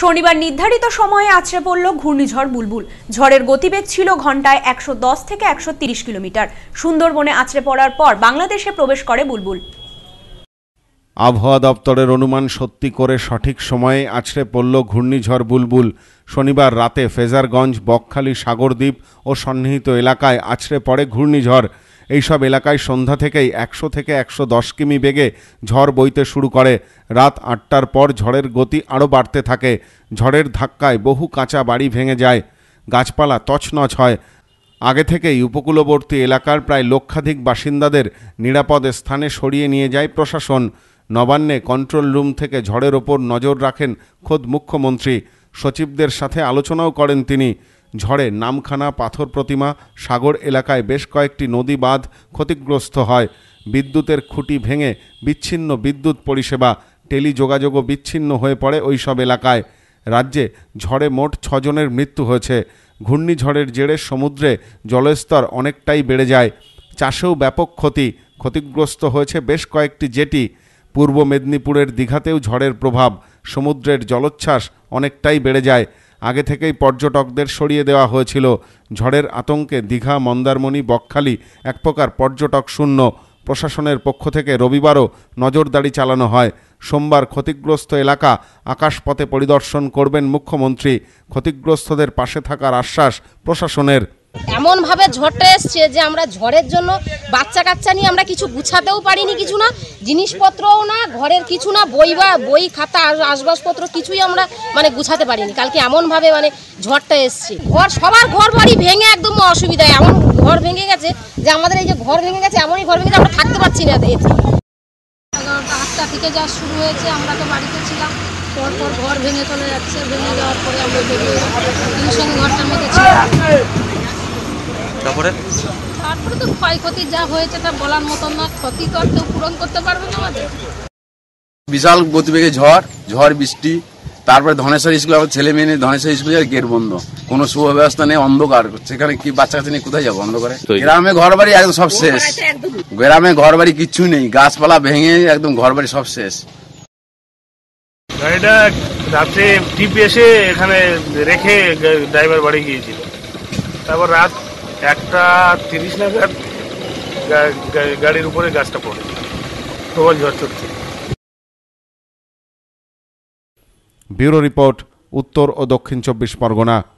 শনিবার নির্ধারিত সময়ে আছড়ে পড়ল ঘূর্ণিঝড় বুলবুল ঝড়ের গতিবেগ ছিল ঘন্টায় একশো থেকে একশো কিলোমিটার সুন্দরবনে আছড়ে পড়ার পর বাংলাদেশে প্রবেশ করে বুলবুল আবহাওয়া দপ্তরের অনুমান সত্যি করে সঠিক সময়ে আছড়ে পড়ল ঘূর্ণিঝড় বুলবুল শনিবার রাতে ফেজারগঞ্জ বকখালি সাগরদ্বীপ ও সন্নিহিত এলাকায় আছড়ে পড়ে ঘূর্ণিঝড় এইসব এলাকায় সন্ধ্যা থেকেই একশো থেকে একশো দশ কিমি বেগে ঝড় বইতে শুরু করে রাত আটটার পর ঝড়ের গতি আরও বাড়তে থাকে ঝড়ের ধাক্কায় বহু কাঁচা বাড়ি ভেঙে যায় গাছপালা তছনছ হয় আগে থেকেই উপকূলবর্তী এলাকার প্রায় লক্ষাধিক বাসিন্দাদের নিরাপদ স্থানে সরিয়ে নিয়ে যায় প্রশাসন নবান্নে কন্ট্রোল রুম থেকে ঝড়ের ওপর নজর রাখেন খোদ মুখ্যমন্ত্রী সচিবদের সাথে আলোচনাও করেন তিনি ঝড়ে নামখানা পাথর প্রতিমা সাগর এলাকায় বেশ কয়েকটি নদী বাঁধ ক্ষতিগ্রস্ত হয় বিদ্যুতের খুঁটি ভেঙে বিচ্ছিন্ন বিদ্যুৎ পরিষেবা টেলিযোগাযোগও বিচ্ছিন্ন হয়ে পড়ে ওইসব এলাকায় রাজ্যে ঝড়ে মোট ছজনের মৃত্যু হয়েছে ঘূর্ণিঝড়ের জেরে সমুদ্রে জলস্তর অনেকটাই বেড়ে যায় চাষেও ব্যাপক ক্ষতি ক্ষতিগ্রস্ত হয়েছে বেশ কয়েকটি জেটি পূর্ব মেদিনীপুরের দীঘাতেও ঝড়ের প্রভাব সমুদ্রের জলোচ্ছ্বাস অনেকটাই বেড়ে যায় আগে থেকেই পর্যটকদের সরিয়ে দেওয়া হয়েছিল ঝড়ের আতঙ্কে দীঘা মন্দারমণি বকখালি এক প্রকার পর্যটক শূন্য প্রশাসনের পক্ষ থেকে রবিবারও নজরদারি চালানো হয় সোমবার ক্ষতিগ্রস্ত এলাকা আকাশপথে পরিদর্শন করবেন মুখ্যমন্ত্রী ক্ষতিগ্রস্তদের পাশে থাকার আশ্বাস প্রশাসনের এমনভাবে ঝড়টা এসছে যে আমরা ঝড়ের জন্য বাচ্চা কাচ্চা নিয়ে আমরা কিছু গুছাতেও পারিনি কিছু না জিনিসপত্রও না ঘরের কিছু না বই বা বই খাতা আসবাবপত্র কিছুই আমরা মানে গুছাতে পারিনি কালকে এমনভাবে মানে ঝড়টা এসছে ঘর সবার ঘর বাড়ি ভেঙে একদম অসুবিধা এমন ঘর ভেঙে গেছে যে আমাদের এই যে ঘর ভেঙে গেছে এমনই ঘর ভেঙে আমরা থাকতে পারছি না এতে আটটা থেকে যা শুরু হয়েছে আমরা তো বাড়িতে ছিলাম পরপর ঘর ভেঙে চলে যাচ্ছে ভেঙে যাওয়ার পরে আমরা টিউশন ঘরটা মেতেছিলাম তারপরে তারপরে তো ক্ষয়ক্ষতি যা হয়েছে তা বলার মতন না ক্ষতি তো আর কেউ পূরণ করতে পারবে না আমাদের বিশাল গতিবেগে ঝড় ঝড় বৃষ্টি তারপরে ধনেশ্বর স্কুল আবার ছেলে মেয়ে ধনেশ্বর স্কুল যায় গেট বন্ধ কোনো সুব্যবস্থা নেই অন্ধকার সেখানে কি বাচ্চা কাচ্চা নিয়ে কোথায় যাবো অন্ধকারে গ্রামে ঘর বাড়ি একদম সব শেষ গ্রামে ঘর বাড়ি কিচ্ছু নেই গাছপালা ভেঙে একদম ঘর বাড়ি সব শেষ গাড়িটা রাত্রে টিপ এসে এখানে রেখে ড্রাইভার বাড়ি গিয়েছিল তারপর রাত একটা তিরিশ নাগাদ গা- গাড়ির উপরে গাছটা পড়ে প্রবল ঝড় চলছে ব্যুরো রিপোর্ট উত্তর ও দক্ষিণ চব্বিশ পরগনা